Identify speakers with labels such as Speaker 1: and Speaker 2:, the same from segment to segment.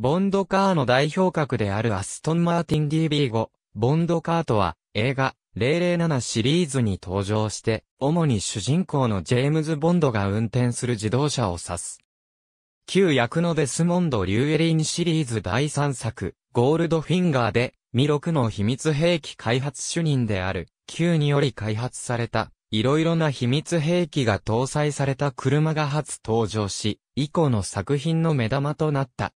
Speaker 1: ボンドカーの代表格であるアストン・マーティン DB5、ボンドカーとは、映画、007シリーズに登場して、主に主人公のジェームズ・ボンドが運転する自動車を指す。旧役のデスモンド・リューエリンシリーズ第3作、ゴールドフィンガーで、ミロクの秘密兵器開発主任である、Q により開発された、いろいろな秘密兵器が搭載された車が初登場し、以降の作品の目玉となった。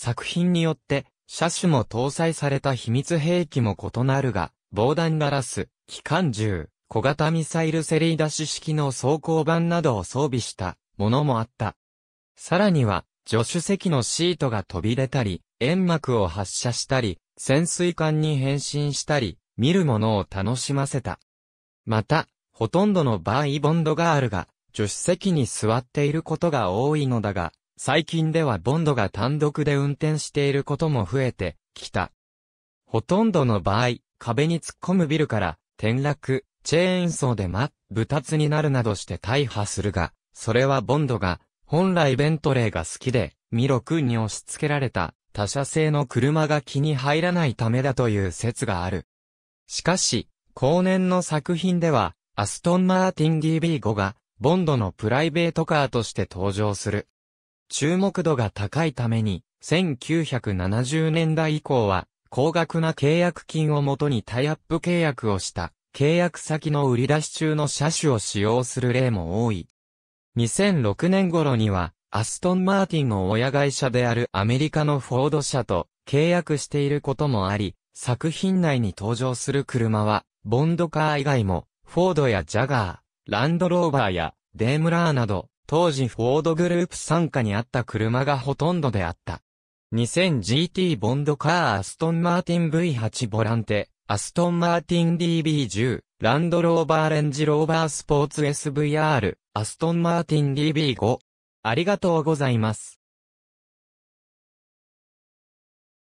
Speaker 1: 作品によって、車種も搭載された秘密兵器も異なるが、防弾ガラス、機関銃、小型ミサイルせり出し式の装甲板などを装備したものもあった。さらには、助手席のシートが飛び出たり、煙幕を発射したり、潜水艦に変身したり、見るものを楽しませた。また、ほとんどの場合ボンドガールが、助手席に座っていることが多いのだが、最近ではボンドが単独で運転していることも増えてきた。ほとんどの場合、壁に突っ込むビルから転落、チェーンソーで真っ二つになるなどして大破するが、それはボンドが本来ベントレーが好きで、ミロ君に押し付けられた他社製の車が気に入らないためだという説がある。しかし、後年の作品では、アストン・マーティン DB5 が、ボンドのプライベートカーとして登場する。注目度が高いために、1970年代以降は、高額な契約金をもとにタイアップ契約をした、契約先の売り出し中の車種を使用する例も多い。2006年頃には、アストン・マーティンの親会社であるアメリカのフォード社と契約していることもあり、作品内に登場する車は、ボンドカー以外も、フォードやジャガー、ランドローバーや、デームラーなど、当時フォードグループ傘下にあった車がほとんどであった。2000GT ボンドカーアストンマーティン V8 ボランテ、アストンマーティン DB10、ランドローバーレンジローバースポーツ SVR、アストンマーティン DB5。ありがとうございます。